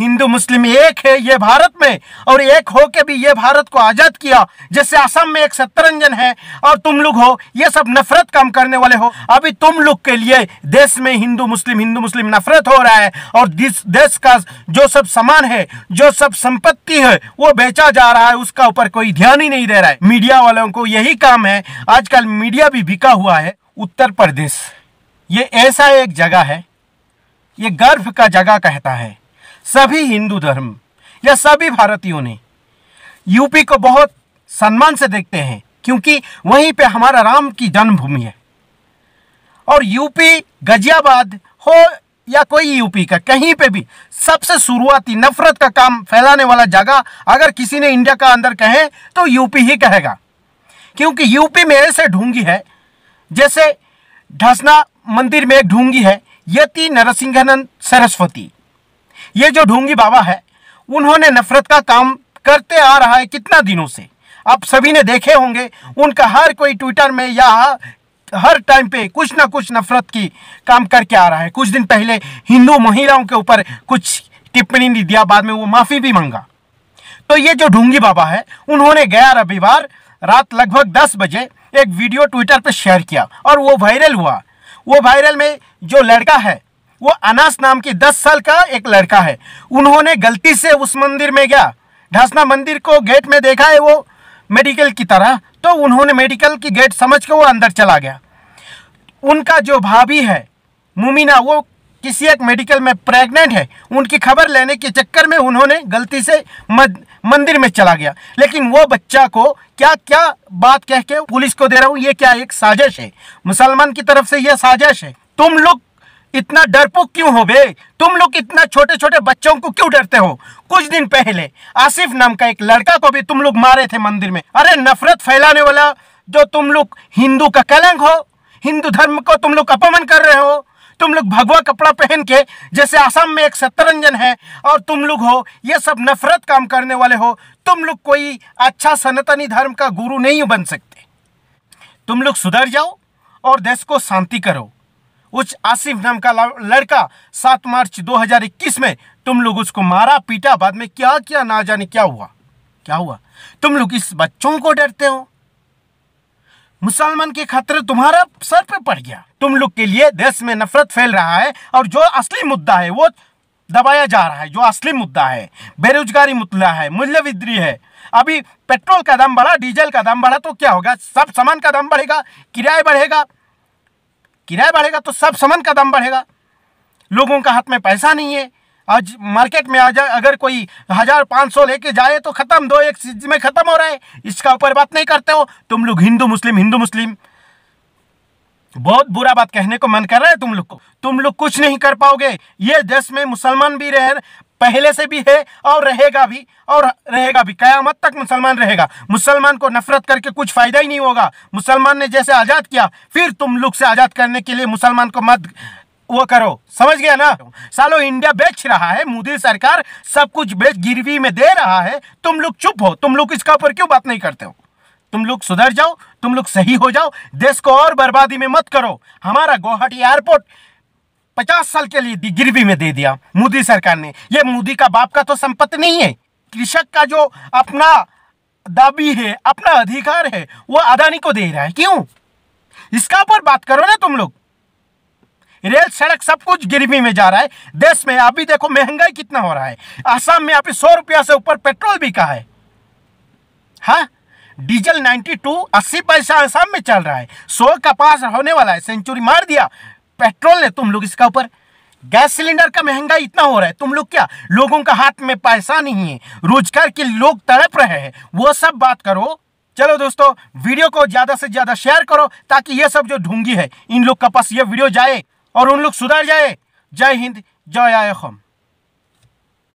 हिंदू मुस्लिम एक है ये भारत में और एक हो के भी ये भारत को आज़ाद किया जैसे असम में एक सत्तरंजन है और तुम लोग हो ये सब नफरत काम करने वाले हो अभी तुम लोग के लिए देश में हिंदू मुस्लिम हिंदू मुस्लिम नफरत हो रहा है और देश का जो सब समान है जो सब संपत्ति है वो बेचा जा रहा है उसका ऊपर कोई ध्यान ही नहीं दे रहा है मीडिया वालों को यही काम है आजकल मीडिया भी बिका हुआ है उत्तर प्रदेश ये ऐसा एक जगह है ये गर्व का जगह कहता है सभी हिंदू धर्म या सभी भारतीयों ने यूपी को बहुत सम्मान से देखते हैं क्योंकि वहीं पे हमारा राम की जन्मभूमि है और यूपी गजियाबाद हो या कोई यूपी का कहीं पे भी सबसे शुरुआती नफरत का काम फैलाने वाला जगह अगर किसी ने इंडिया का अंदर कहे तो यूपी ही कहेगा क्योंकि यूपी में ऐसे ढूंगी है जैसे ढसना मंदिर में एक ढूंगी है यति नरसिंहनंद सरस्वती ये जो ढोंगी बाबा है उन्होंने नफरत का काम करते आ रहा है कितना दिनों से आप सभी ने देखे होंगे उनका हर कोई ट्विटर में या हर टाइम पे कुछ ना कुछ नफरत की काम करके आ रहा है कुछ दिन पहले हिंदू महिलाओं के ऊपर कुछ टिप्पणी नहीं दिया बाद में वो माफ़ी भी मांगा तो ये जो ढूंगी बाबा है उन्होंने गया रविवार रात लगभग दस बजे एक वीडियो ट्विटर पर शेयर किया और वो वायरल हुआ वो वायरल में जो लड़का है वो अनास नाम की दस साल का एक लड़का है उन्होंने गलती से उस मंदिर में गया ढासना मंदिर को गेट में देखा है वो मेडिकल की तरह तो उन्होंने मेडिकल की गेट समझ के वो अंदर चला गया उनका जो भाभी है मुमिना वो किसी एक मेडिकल में प्रेग्नेंट है उनकी खबर लेने के चक्कर में उन्होंने गलती से मंदिर में चला गया लेकिन वो बच्चा को क्या क्या बात कह के पुलिस को दे रहा हूँ ये क्या एक साजिश है मुसलमान की तरफ से यह साजिश है तुम लोग इतना डरपोक क्यों हो बे तुम लोग इतना छोटे छोटे बच्चों को क्यों डरते हो कुछ दिन पहले आसिफ नाम का एक लड़का को भी तुम लोग मारे थे मंदिर में अरे नफरत फैलाने वाला जो तुम लोग हिंदू का कलंक हो हिंदू धर्म को तुम लोग अपमान कर रहे हो तुम लोग भगवा कपड़ा पहन के जैसे आसाम में एक सतरंजन है और तुम लोग हो ये सब नफरत काम करने वाले हो तुम लोग कोई अच्छा सनातनी धर्म का गुरु नहीं बन सकते तुम लोग सुधर जाओ और देश को शांति करो उस आसिफ नाम का लड़का सात मार्च 2021 में तुम लोग उसको मारा पीटा बाद में क्या क्या ना जाने क्या हुआ क्या हुआ तुम लोग इस बच्चों को डरते हो मुसलमान के खतरे तुम्हारा सर पे पड़ गया तुम लोग के लिए देश में नफरत फैल रहा है और जो असली मुद्दा है वो दबाया जा रहा है जो असली मुद्दा है बेरोजगारी मुद्दा है मूल्य विद्री है अभी पेट्रोल का दाम बढ़ा डीजल का दाम बढ़ा तो क्या होगा सब सामान का दाम बढ़ेगा किराया बढ़ेगा किराया बढ़ेगा तो सब सामान का दाम बढ़ेगा लोगों का हाथ में पैसा नहीं है आज मार्केट में आज अगर कोई हज़ार पाँच सौ लेके जाए तो ख़त्म दो एक चीज में ख़त्म हो रहा है इसका ऊपर बात नहीं करते हो तुम लोग हिंदू मुस्लिम हिंदू मुस्लिम बहुत बुरा बात कहने को मन कर रहा है तुम लोग को तुम लोग कुछ नहीं कर पाओगे ये देश में मुसलमान भी रह पहले से भी है और रहेगा भी और रहेगा भी कयामत तक मुसलमान रहेगा मुसलमान को नफरत करके कुछ फ़ायदा ही नहीं होगा मुसलमान ने जैसे आज़ाद किया फिर तुम लोग से आज़ाद करने के लिए मुसलमान को मत वो करो समझ गया ना सालो इंडिया बेच रहा है मोदी सरकार सब कुछ बेच गिरवी में दे रहा है तुम लोग चुप हो तुम लोग इसका ऊपर क्यों बात नहीं करते हो तुम लोग सुधर जाओ तुम लोग सही हो जाओ देश को और बर्बादी में मत करो हमारा गुवाहाटी एयरपोर्ट पचास साल के लिए गिरवी में दे दिया मोदी सरकार ने ये मोदी का बाप का तो संपत्ति नहीं है कृषक का जो अपना दाबी है अपना अधिकार है वो अदानी को दे रहा है क्यों इसका ऊपर बात करो ना तुम लोग रेल सड़क सब कुछ गिरवी में जा रहा है देश में अभी देखो महंगाई कितना हो रहा है आसाम में अभी सौ रुपया से ऊपर पेट्रोल भी बिका है हा? डीजल 92 80 पैसा आसाम में चल रहा है सौ का पास होने वाला है सेंचुरी मार दिया पेट्रोल है तुम लोग इसका ऊपर गैस सिलेंडर का महंगाई इतना हो रहा है तुम लोग क्या लोगों का हाथ में पैसा नहीं है रोजगार के लोग तड़प रहे हैं वो सब बात करो चलो दोस्तों वीडियो को ज़्यादा से ज़्यादा शेयर करो ताकि ये सब जो ढूंगी है इन लोग का पास ये वीडियो जाए और उन लोग सुधर जाए जय हिंद जय आय